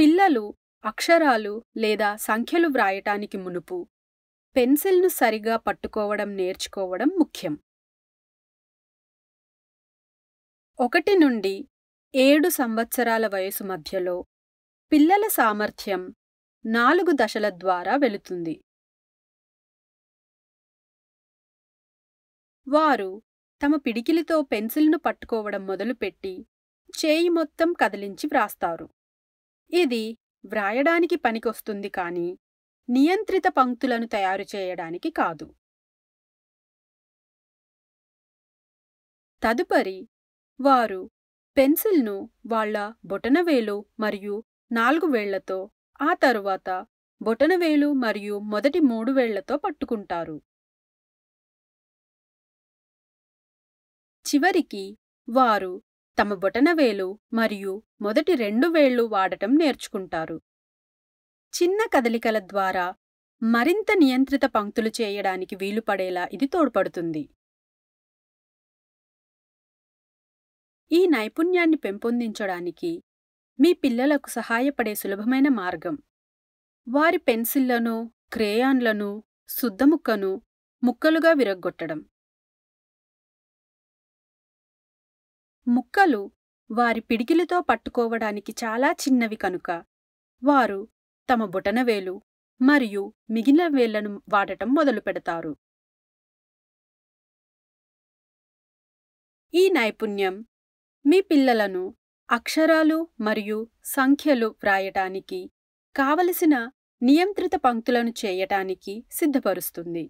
పిల్లలు అక్షరాలు లేదా సంఖ్యలు వ్రాయటానికి మునుపు పెన్సిల్ను సరిగా పట్టుకోవడం నేర్చుకోవడం ముఖ్యం ఒకటి నుండి ఏడు సంవత్సరాల వయసు మధ్యలో పిల్లల సామర్థ్యం నాలుగు దశల ద్వారా వెళుతుంది వారు తమ పిడికిలితో పెన్సిల్ను పట్టుకోవడం మొదలుపెట్టి చేయి మొత్తం కదిలించి వ్రాస్తారు ఇది వ్రాయడానికి పనికొస్తుంది కానీ నియంత్రిత పంక్తులను తయారు చేయడానికి కాదు తదుపరి వారు పెన్సిల్ను వాళ్ల బొటనవేలు మరియు నాలుగు వేళ్లతో ఆ తరువాత బొటనవేలు మరియు మొదటి మూడు వేళ్లతో పట్టుకుంటారు చివరికి వారు తమ బొటనవేలు మరియు మొదటి రెండు వేళ్లు వాడటం నేర్చుకుంటారు చిన్న కదలికల ద్వారా మరింత నియంత్రిత పంక్తులు చేయడానికి వీలుపడేలా ఇది తోడ్పడుతుంది ఈ నైపుణ్యాన్ని పెంపొందించడానికి మీ పిల్లలకు సహాయపడే సులభమైన మార్గం వారి పెన్సిళ్లను క్రేయాన్లను శుద్ధముక్కను ముక్కలుగా విరగ్గొట్టడం ముక్కలు వారి పిడికిలతో పట్టుకోవడానికి చాలా చిన్నవి కనుక వారు తమ బుటనవేలు మరియు మిగిలిన వేళ్లను వాడటం మొదలు పెడతారు ఈ నైపుణ్యం మీ పిల్లలను అక్షరాలు మరియు సంఖ్యలు వ్రాయటానికి కావలసిన నియంత్రిత పంక్తులను చేయటానికి సిద్ధపరుస్తుంది